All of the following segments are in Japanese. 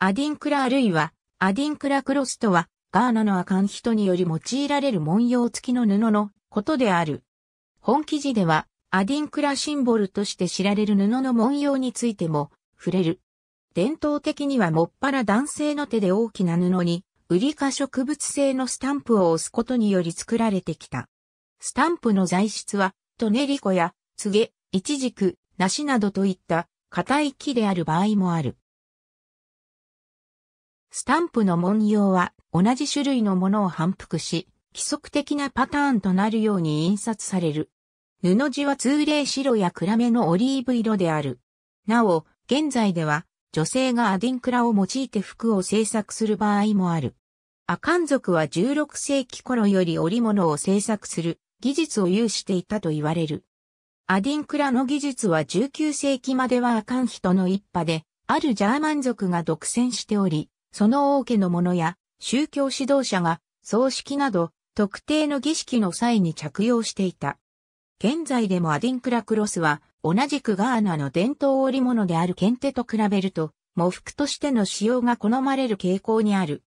アディンクラあるいは、アディンクラクロスとは、ガーナのアカン人により用いられる文様付きの布のことである。本記事では、アディンクラシンボルとして知られる布の文様についても触れる。伝統的にはもっぱら男性の手で大きな布に、ウリ科植物性のスタンプを押すことにより作られてきた。スタンプの材質は、トネリコや、ツゲ、イチジク、ナシなどといった硬い木である場合もある。スタンプの文様は同じ種類のものを反復し、規則的なパターンとなるように印刷される。布地は通例白や暗めのオリーブ色である。なお、現在では女性がアディンクラを用いて服を制作する場合もある。アカン族は16世紀頃より織物を制作する技術を有していたと言われる。アディンクラの技術は19世紀まではアカン人の一派で、あるジャーマン族が独占しており、その王家の者や宗教指導者が葬式など特定の儀式の際に着用していた。現在でもアディンクラクロスは同じくガーナの伝統織物であるケンテと比べると、模服としての使用が好まれる傾向にある。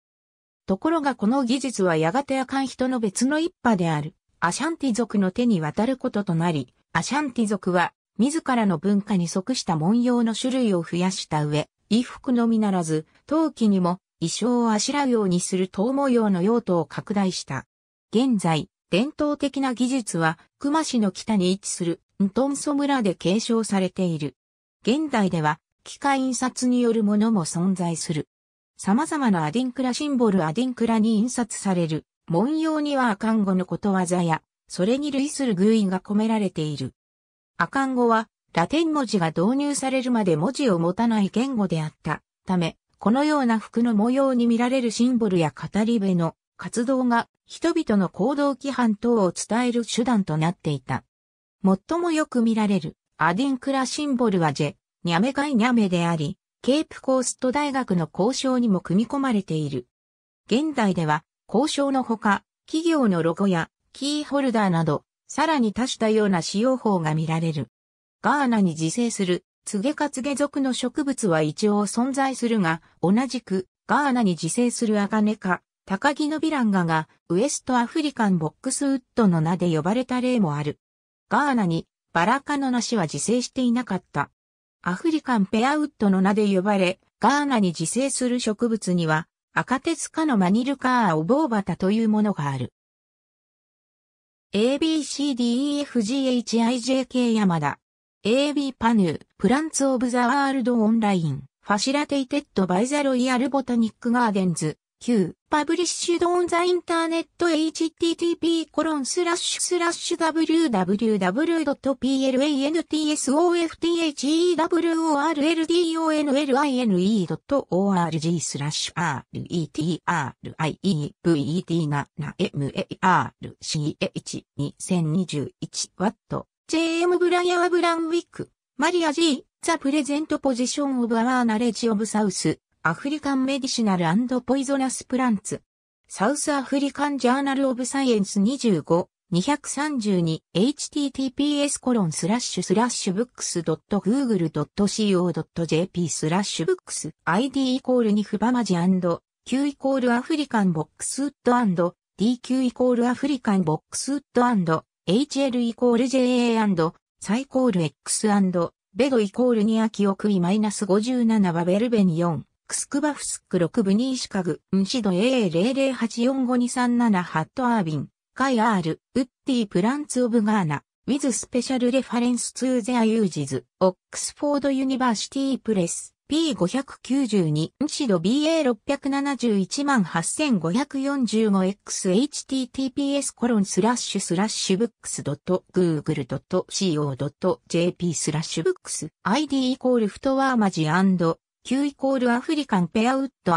ところがこの技術はやがてアカン人の別の一派であるアシャンティ族の手に渡ることとなり、アシャンティ族は自らの文化に即した文様の種類を増やした上、衣服のみならず、陶器にも衣装をあしらうようにする陶模様の用途を拡大した。現在、伝統的な技術は、熊市の北に位置する、ントンソ村で継承されている。現代では、機械印刷によるものも存在する。様々なアディンクラシンボルアディンクラに印刷される、文様にはアカンゴのことわざや、それに類する偶意が込められている。アカンゴは、ラテン文字が導入されるまで文字を持たない言語であったため、このような服の模様に見られるシンボルや語り部の活動が人々の行動規範等を伝える手段となっていた。最もよく見られるアディンクラシンボルはジェ、ニャメガイニャメであり、ケープコースト大学の交渉にも組み込まれている。現代では、交渉のほか、企業のロゴやキーホルダーなど、さらに多種多様な使用法が見られる。ガーナに自生するツゲカツゲ属の植物は一応存在するが、同じくガーナに自生するアガネタ高木のビランガがウエストアフリカンボックスウッドの名で呼ばれた例もある。ガーナにバラ科の梨は自生していなかった。アフリカンペアウッドの名で呼ばれ、ガーナに自生する植物には、赤鉄科のマニルカーオボーバタというものがある。ABCDEFGHIJK 山田。AB パヌー、プランツオブザワールドオンライン、ファシラテイテッドバイザロイヤルボタニックガーデンズ、Q、パブリッシュドオンザインターネット http コロンスラッシュスラッシュ w w w p l a n t s o f t h e w o r d o n l i n e o r g スラッシュ retrieve t な m a r c h 2 0 2 1ト J.M. ブライアワ・ブランウィック、マリアジー、ザ・プレゼント・ポジション・オブ・アワー・ナレッジ・オブ・サウス、アフリカン・メディシナル・アンド・ポイゾナス・プランツ。サウス・アフリカン・ジャーナル・オブ・サイエンス25、232https コロンスラッシュスラッシュブックスドドッット・ググール g o ー g l e c o j p スラッシュブックス ID イコールにフバマジアンド、&Q イコールアフリカンボックスウッドアンド、&DQ イコールアフリカンボックスウッドアンド HL イコール JA& サイコール X& ベドイコールニアキオクイマイナス57バベルベニ4、クスクバフスク6ブニーシカグ、ンシド a a 0 0 8 4 5 2 3 7ハットアービン、カイアール、ウッディプランツオブガーナ、ウィズスペシャルレファレンスツーゼアユージズオックスフォードユニバーシティプレス P592 シド BA671 万 8545XHTTPS コロンスラッシュスラッシュブックス .google.co.jp スラッシュブックス ID イコールフトワーマジ &Q イコールアフリカンペアウッド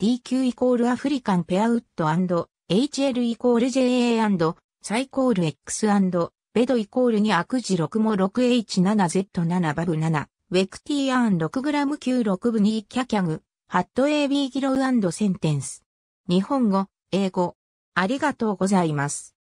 &DQ イコールアフリカンペアウッド &HL イコール JA& サイコール X& ベドイコールにアクジ6も 6H7Z7 バブ7ウェクティーアン6ム9 6分2キャキャグ、ハット AB ギロウセンテンス。日本語、英語。ありがとうございます。